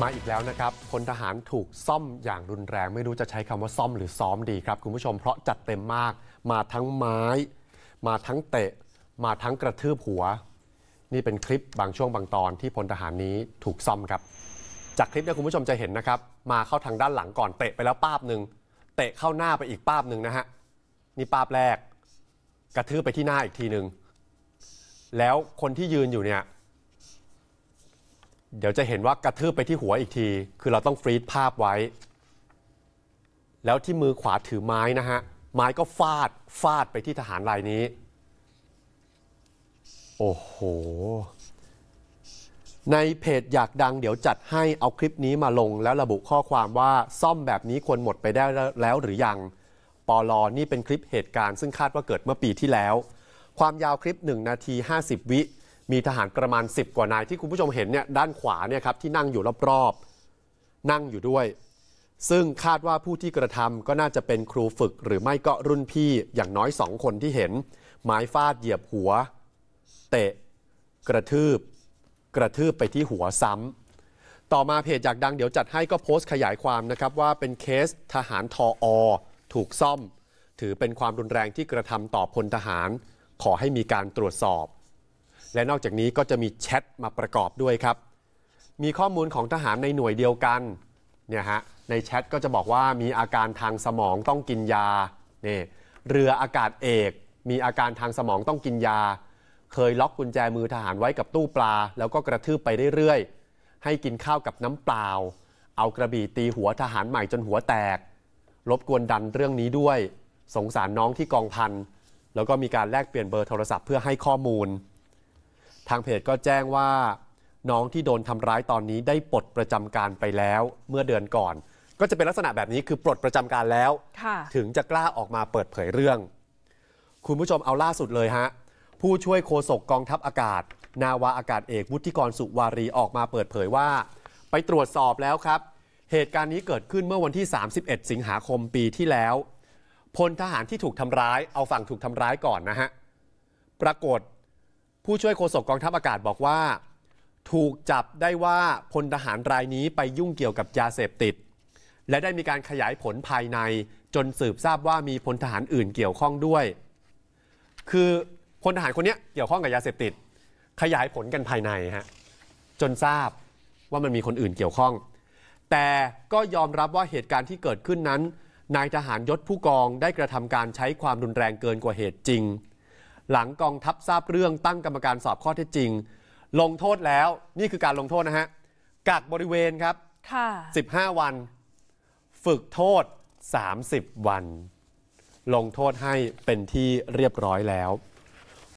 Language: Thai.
มาอีกแล้วนะครับ พลทหารถูกซ่อมอย่างรุนแรง ไม่รู้จะใช้คำว่าซ่อมหรือ ซ้อมดีครับ คุณผู้ชมเพราะจัดเต็มมากมาทั้งไม้ มาทั้งเตะมาทั้งกระทืบหัว นี่เป็นคลิปบางช่วงบางตอน ที่พลทหารนี้ถูกซ่อมครับ จากคลิปเนี่ยคุณผู้ชมจะเห็นนะครับ มาเข้าทางด้านหลังก่อนเตะไปแล้วป้าบหนึ่งเตะเข้าหน้าไปอีกป้าบหนึ่งนะฮะนี่ป้าบแรกกระทืบไปที่หน้าอีกทีหนึ่งแล้วคนที่ยืนอยู่เนี่ยเดี๋ยวจะเห็นว่ากระทืบไปที่หัวอีกที คือเราต้องฟรีดภาพไว้ แล้วที่มือขวาถือไม้นะฮะ ไม้ก็ฟาด ฟาดไปที่ทหารรายนี้ โอ้โห ในเพจอยากดังเดี๋ยวจัดให้เอาคลิปนี้มาลงแล้วระบุข้อความว่าซ่อมแบบนี้ควรหมดไปได้แล้วหรือยังปอลอนี่เป็นคลิปเหตุการณ์ซึ่งคาดว่าเกิดเมื่อปีที่แล้ว ความยาวคลิป 1 นาที50วิมีทหารประมาณ 10 กว่านายที่คุณผู้ชมเห็นเนี่ยด้านขวาเนี่ยครับที่นั่งอยู่รอบๆนั่งอยู่ด้วย ซึ่งคาดว่าผู้ที่กระทำก็น่าจะเป็นครูฝึก หรือไม่ก็รุ่นพี่อย่างน้อยสองคนที่เห็น ไม้ฟาดเหยียบหัว เตะ กระทืบ กระทืบไปที่หัวซ้ำ ต่อมาเพจอยากดังเดี๋ยวจัดให้ก็โพสต์ขยายความนะครับ ว่าเป็นเคสทหารทออถูกซ่อม ถือเป็นความรุนแรงที่กระทำต่อพลทหาร ขอให้มีการตรวจสอบและนอกจากนี้ก็จะมีแชทมาประกอบด้วยครับ มีข้อมูลของทหารในหน่วยเดียวกันเนี่ยฮะในแชทก็จะบอกว่ามีอาการทางสมองต้องกินยาเนี่เรืออากาศเอก มีอาการทางสมองต้องกินยา เคยล็อกกุญแจมือทหารไว้กับตู้ปลา แล้วก็กระทืบไปเรื่อยๆ ให้กินข้าวกับน้ำเปล่า เอากระบี่ตีหัวทหารใหม่จนหัวแตก รบกวนดันเรื่องนี้ด้วย สงสารน้องที่กองพัน แล้วก็มีการแลกเปลี่ยนเบอร์โทรศัพท์เพื่อให้ข้อมูลทางเพจก็แจ้งว่าน้องที่โดนทำร้ายตอนนี้ได้ปลดประจำการไปแล้วเมื่อเดือนก่อน ก็จะเป็นลักษณะแบบนี้คือปลดประจำการแล้วถึงจะกล้าออกมาเปิดเผยเรื่อง คุณผู้ชมเอาล่าสุดเลย ฮะ ผู้ช่วยโฆษกกองทัพอากาศ นาวาอากาศเอกวุฒิกรสุวารีออกมาเปิดเผยว่า ไปตรวจสอบแล้วครับ เหตุการณ์นี้เกิดขึ้นเมื่อวันที่ 31 สิงหาคมปีที่แล้วพลทหารที่ถูกทำร้ายเอาฝั่งถูกทำร้ายก่อนนะฮะปรากฏผู้ช่วยโฆษกกองทัพอากาศบอกว่า ถูกจับได้ว่าพลทหารรายนี้ไปยุ่งเกี่ยวกับยาเสพติด และได้มีการขยายผลภายในจนสืบทราบว่ามีพลทหารอื่นเกี่ยวข้องด้วย คือพลทหารคนนี้เกี่ยวข้องกับยาเสพติด ขยายผลกันภายในฮะจนทราบว่ามันมีคนอื่นเกี่ยวข้อง แต่ก็ยอมรับว่าเหตุการณ์ที่เกิดขึ้นนั้น นายทหารยศผู้กองได้กระทำการใช้ความรุนแรงเกินกว่าเหตุจริงหลังกองทัพทราบเรื่องตั้งกรรมการสอบข้อเท็จจริง ลงโทษแล้วนี่คือการลงโทษนะฮะกักบริเวณครับ ค่ะ15 วัน ฝึกโทษ 30 วัน ลงโทษให้เป็นที่เรียบร้อยแล้ว